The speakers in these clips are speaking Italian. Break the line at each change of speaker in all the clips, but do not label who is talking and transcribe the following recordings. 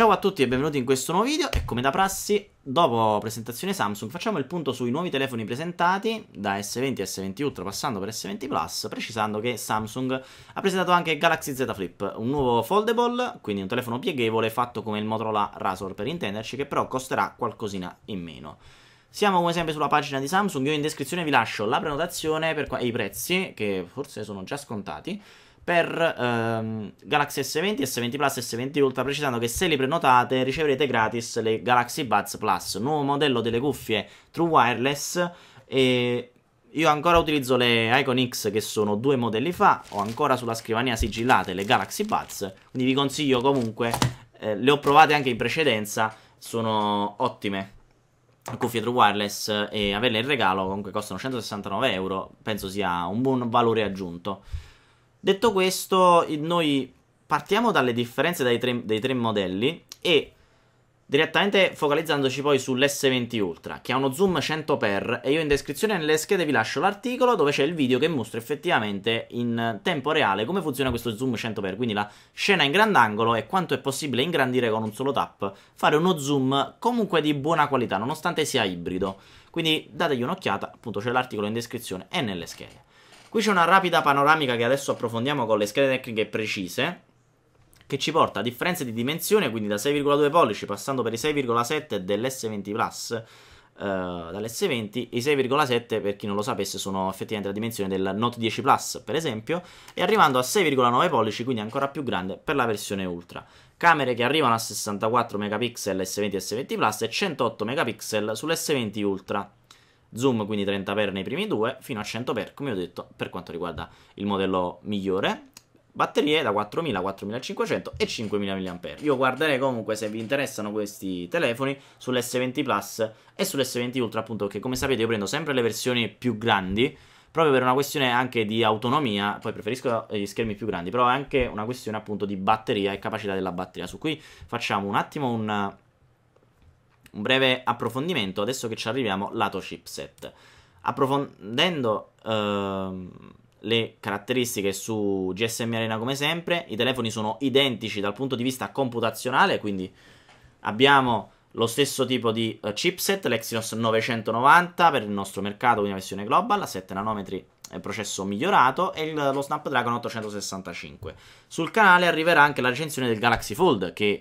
Ciao a tutti e benvenuti in questo nuovo video e come da prassi, dopo presentazione Samsung, facciamo il punto sui nuovi telefoni presentati da S20 e S20 Ultra passando per S20 Plus, precisando che Samsung ha presentato anche Galaxy Z Flip, un nuovo foldable, quindi un telefono pieghevole fatto come il Motorola Razor per intenderci, che però costerà qualcosina in meno. Siamo come sempre sulla pagina di Samsung, io in descrizione vi lascio la prenotazione e i prezzi, che forse sono già scontati, per ehm, Galaxy S20, S20 Plus, e S20 Ultra, precisando che se li prenotate riceverete gratis le Galaxy Buds Plus, nuovo modello delle cuffie True Wireless e io ancora utilizzo le Icon X che sono due modelli fa, ho ancora sulla scrivania sigillate le Galaxy Buds, quindi vi consiglio comunque, eh, le ho provate anche in precedenza, sono ottime cuffie true wireless e averle in regalo comunque costano 169 euro, penso sia un buon valore aggiunto. Detto questo, noi partiamo dalle differenze dei tre, dei tre modelli e direttamente focalizzandoci poi sull'S20 Ultra, che ha uno zoom 100x e io in descrizione nelle schede vi lascio l'articolo dove c'è il video che mostra effettivamente in tempo reale come funziona questo zoom 100x, quindi la scena in grandangolo e quanto è possibile ingrandire con un solo tap, fare uno zoom comunque di buona qualità nonostante sia ibrido. Quindi dategli un'occhiata, appunto c'è l'articolo in descrizione e nelle schede. Qui c'è una rapida panoramica che adesso approfondiamo con le schede tecniche precise che ci porta a differenze di dimensione, quindi da 6,2 pollici passando per i 6,7 dell'S20 Plus eh, dall'S20, i 6,7 per chi non lo sapesse sono effettivamente la dimensione del Note 10 Plus per esempio e arrivando a 6,9 pollici quindi ancora più grande per la versione Ultra camere che arrivano a 64 megapixel S20 e S20 Plus e 108 megapixel sull'S20 Ultra zoom quindi 30x nei primi due, fino a 100x come ho detto per quanto riguarda il modello migliore. Batterie da 4000, 4500 e 5000 mAh. Io guarderei comunque se vi interessano questi telefoni sull'S20 Plus e sull'S20 Ultra, appunto, che come sapete io prendo sempre le versioni più grandi proprio per una questione anche di autonomia, poi preferisco gli schermi più grandi, però è anche una questione appunto di batteria e capacità della batteria, su cui facciamo un attimo un un breve approfondimento adesso che ci arriviamo lato chipset. Approfondendo ehm, le caratteristiche su GSM Arena come sempre, i telefoni sono identici dal punto di vista computazionale, quindi abbiamo lo stesso tipo di eh, chipset, l'Exynos 990 per il nostro mercato, quindi la versione global, a 7 nanometri il eh, processo migliorato e il, lo Snapdragon 865. Sul canale arriverà anche la recensione del Galaxy Fold che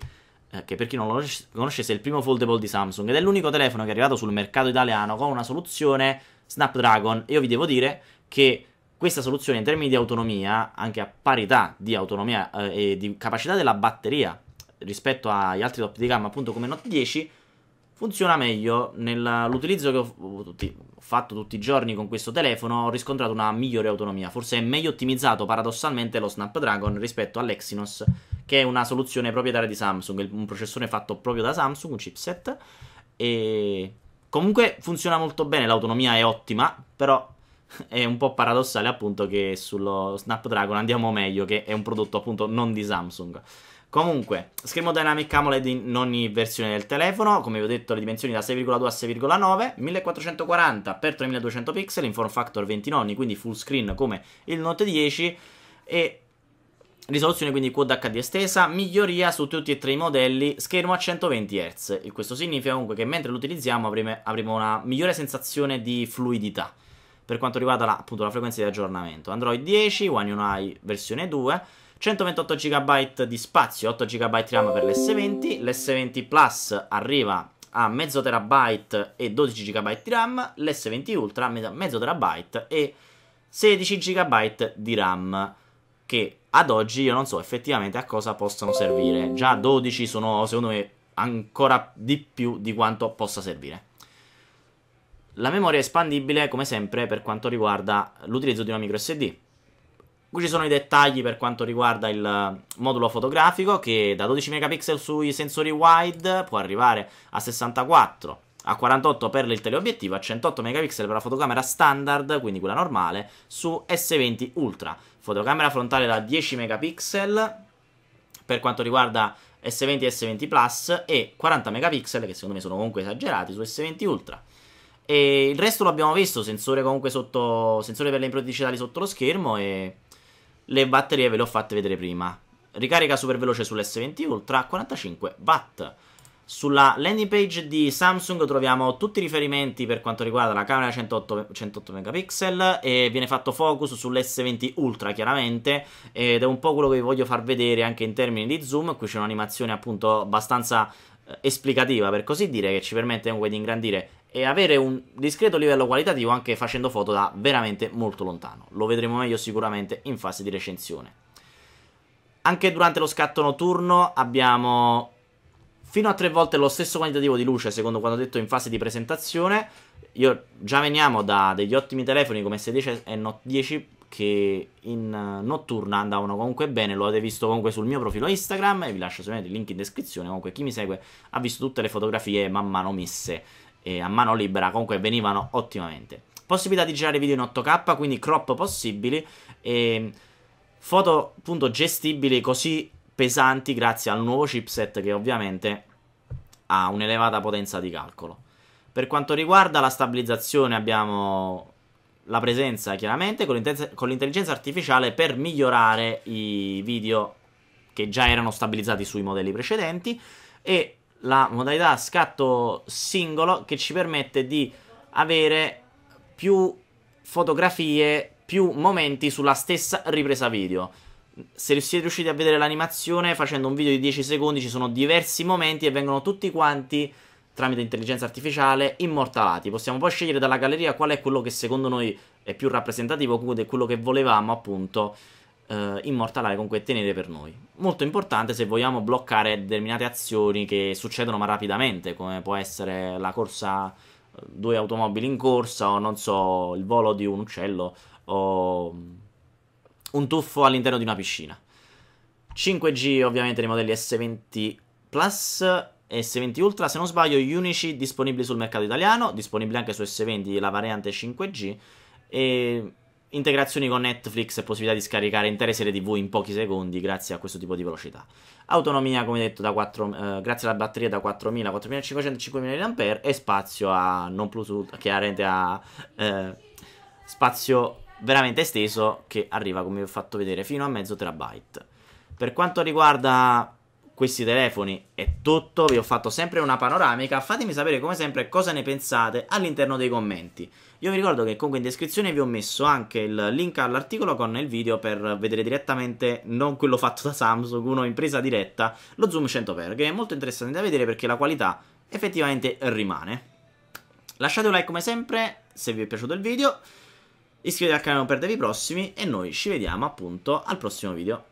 eh, che per chi non lo conoscesse è il primo foldable di Samsung ed è l'unico telefono che è arrivato sul mercato italiano con una soluzione Snapdragon. Io vi devo dire che questa soluzione in termini di autonomia, anche a parità di autonomia eh, e di capacità della batteria rispetto agli altri top di gamma, appunto come Note 10, funziona meglio. Nell'utilizzo che ho, tutti, ho fatto tutti i giorni con questo telefono ho riscontrato una migliore autonomia. Forse è meglio ottimizzato paradossalmente lo Snapdragon rispetto all'Exynos che è una soluzione proprietaria di Samsung, un processore fatto proprio da Samsung, un chipset. E comunque funziona molto bene, l'autonomia è ottima, però è un po' paradossale appunto che sullo Snapdragon andiamo meglio, che è un prodotto appunto non di Samsung. Comunque, schermo Dynamic AMOLED in ogni versione del telefono, come vi ho detto le dimensioni da 6,2 a 6,9, 1440 x 3200 pixel in form factor 20 nonni, quindi full screen come il Note 10 e Risoluzione quindi Quad HD estesa, miglioria su tutti e tre i modelli, schermo a 120 Hz. E questo significa comunque che mentre lo utilizziamo avremo, avremo una migliore sensazione di fluidità per quanto riguarda la, appunto, la frequenza di aggiornamento. Android 10, One UI versione 2, 128 GB di spazio, 8 GB RAM per l'S20, l'S20 Plus arriva a mezzo terabyte e 12 GB di RAM, l'S20 Ultra mezzo terabyte e 16 GB di RAM che ad oggi io non so effettivamente a cosa possono servire. Già 12 sono, secondo me, ancora di più di quanto possa servire. La memoria è espandibile, come sempre, per quanto riguarda l'utilizzo di una micro SD. Qui ci sono i dettagli per quanto riguarda il modulo fotografico che da 12 megapixel sui sensori wide può arrivare a 64 a 48 per il teleobiettivo, a 108 megapixel per la fotocamera standard, quindi quella normale, su S20 Ultra fotocamera frontale da 10 megapixel per quanto riguarda S20 e S20 Plus e 40 megapixel che secondo me sono comunque esagerati su S20 Ultra. E il resto lo abbiamo visto, sensore comunque sotto, sensore per le impronte digitali sotto lo schermo e le batterie ve le ho fatte vedere prima. Ricarica super veloce sull'S20 Ultra 45 watt. Sulla landing page di Samsung troviamo tutti i riferimenti per quanto riguarda la camera 108, 108 megapixel e viene fatto focus sull'S20 Ultra chiaramente ed è un po' quello che vi voglio far vedere anche in termini di zoom, qui c'è un'animazione appunto abbastanza eh, esplicativa per così dire che ci permette comunque di ingrandire e avere un discreto livello qualitativo anche facendo foto da veramente molto lontano. Lo vedremo meglio sicuramente in fase di recensione. Anche durante lo scatto notturno abbiamo fino a tre volte lo stesso quantitativo di luce, secondo quanto detto in fase di presentazione. Io già veniamo da degli ottimi telefoni come S10 e Note 10 che in eh, notturna andavano comunque bene, lo avete visto comunque sul mio profilo Instagram e vi lascio solamente il link in descrizione, comunque chi mi segue ha visto tutte le fotografie man mano messe e a mano libera, comunque venivano ottimamente. Possibilità di girare video in 8K, quindi crop possibili e foto appunto gestibili così pesanti grazie al nuovo chipset che ovviamente ha un'elevata potenza di calcolo. Per quanto riguarda la stabilizzazione abbiamo la presenza chiaramente con, con l'intelligenza artificiale per migliorare i video che già erano stabilizzati sui modelli precedenti e la modalità scatto singolo che ci permette di avere più fotografie, più momenti sulla stessa ripresa video se siete riusciti a vedere l'animazione, facendo un video di 10 secondi ci sono diversi momenti e vengono tutti quanti tramite intelligenza artificiale immortalati. Possiamo poi scegliere dalla galleria qual è quello che secondo noi è più rappresentativo, comunque è quello che volevamo appunto eh, immortalare, comunque tenere per noi. Molto importante se vogliamo bloccare determinate azioni che succedono ma rapidamente, come può essere la corsa eh, due automobili in corsa o non so, il volo di un uccello o un tuffo all'interno di una piscina. 5G ovviamente nei modelli S20 Plus e S20 Ultra, se non sbaglio, gli unici disponibili sul mercato italiano, disponibili anche su S20 la variante 5G e integrazioni con Netflix e possibilità di scaricare intere serie TV in pochi secondi grazie a questo tipo di velocità. Autonomia, come detto, 4, eh, grazie alla batteria da 4000, 4500, 5000 mAh e spazio a non Bluetooth, chiaramente a eh, spazio veramente esteso che arriva, come vi ho fatto vedere, fino a mezzo terabyte. Per quanto riguarda questi telefoni è tutto, vi ho fatto sempre una panoramica, fatemi sapere come sempre cosa ne pensate all'interno dei commenti. Io vi ricordo che comunque in descrizione vi ho messo anche il link all'articolo con il video per vedere direttamente, non quello fatto da Samsung, uno in presa diretta, lo zoom 100x, che è molto interessante da vedere perché la qualità effettivamente rimane. Lasciate un like come sempre se vi è piaciuto il video iscriviti al canale per non perdervi i prossimi e noi ci vediamo appunto al prossimo video.